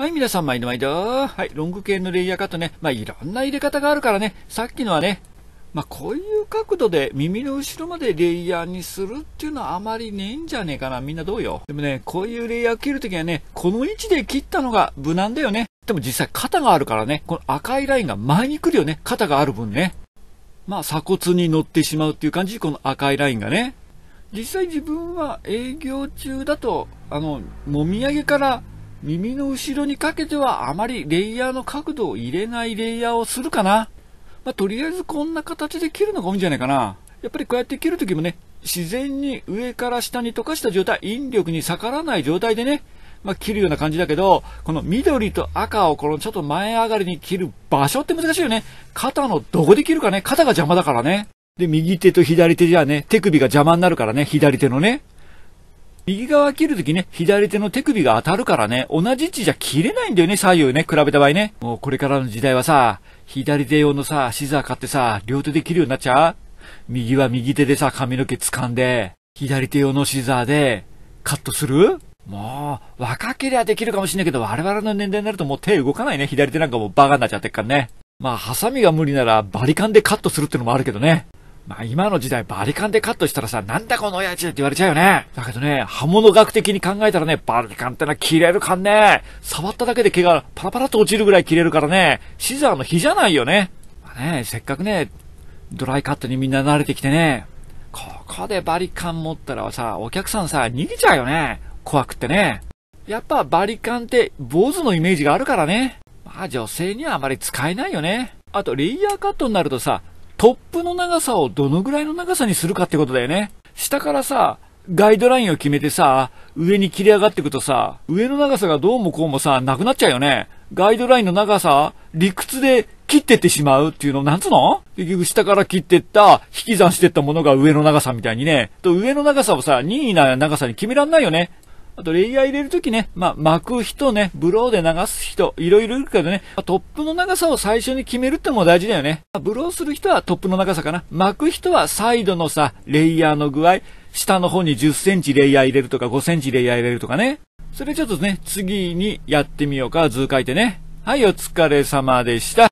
はい、皆さん、毎度毎度。はい、ロング系のレイヤーカットね。まあ、いろんな入れ方があるからね。さっきのはね、まあ、こういう角度で耳の後ろまでレイヤーにするっていうのはあまりねえんじゃねえかな。みんなどうよ。でもね、こういうレイヤー切るときはね、この位置で切ったのが無難だよね。でも実際肩があるからね、この赤いラインが前に来るよね。肩がある分ね。まあ、鎖骨に乗ってしまうっていう感じ、この赤いラインがね。実際自分は営業中だと、あの、もみあげから耳の後ろにかけてはあまりレイヤーの角度を入れないレイヤーをするかな。まあ、とりあえずこんな形で切るのが多いんじゃないかな。やっぱりこうやって切るときもね、自然に上から下に溶かした状態、引力に逆らわない状態でね、まあ、切るような感じだけど、この緑と赤をこのちょっと前上がりに切る場所って難しいよね。肩のどこで切るかね、肩が邪魔だからね。で、右手と左手じゃね、手首が邪魔になるからね、左手のね。右側切るときね、左手の手首が当たるからね、同じ位置じゃ切れないんだよね、左右ね、比べた場合ね。もうこれからの時代はさ、左手用のさ、シザー買ってさ、両手で切るようになっちゃう右は右手でさ、髪の毛掴んで、左手用のシザーで、カットするもう、若けりゃできるかもしんないけど、我々の年代になるともう手動かないね。左手なんかもうバカになっちゃってっからね。まあ、ハサミが無理ならバリカンでカットするってのもあるけどね。まあ今の時代バリカンでカットしたらさ、なんだこの親父って言われちゃうよね。だけどね、刃物学的に考えたらね、バリカンってのは切れるかんね。触っただけで毛がパラパラと落ちるぐらい切れるからね、シザーの比じゃないよね。まあね、せっかくね、ドライカットにみんな慣れてきてね、ここでバリカン持ったらさ、お客さんさ、逃げちゃうよね。怖くってね。やっぱバリカンって坊主のイメージがあるからね。まあ女性にはあまり使えないよね。あとレイヤーカットになるとさ、トップの長さをどのぐらいの長さにするかってことだよね。下からさ、ガイドラインを決めてさ、上に切り上がっていくとさ、上の長さがどうもこうもさ、なくなっちゃうよね。ガイドラインの長さ、理屈で切ってってしまうっていうの、なんつうの結局下から切ってった、引き算してったものが上の長さみたいにね。と上の長さをさ、任意な長さに決めらんないよね。あとレイヤー入れるときね、まあ、巻く人ね、ブローで流す人、いろいろいるけどね、トップの長さを最初に決めるってのも大事だよね。ブローする人はトップの長さかな。巻く人はサイドのさ、レイヤーの具合、下の方に10センチレイヤー入れるとか5センチレイヤー入れるとかね。それちょっとね、次にやってみようか、図書いてね。はい、お疲れ様でした。